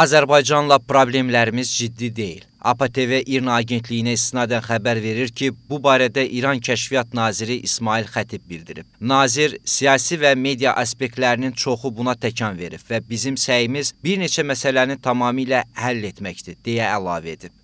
Azərbaycanla problemlərimiz ciddi deyil. APA TV İRN agentliyinə istinadən xəbər verir ki, bu barədə İran Kəşfiyyat naziri İsmail Xətib bildirib. Nazir siyasi və media aspektlərinin çoxu buna təkan verib və bizim səyimiz bir neçə məsələni tamamilə həll etməkdir, deyə əlavə edib.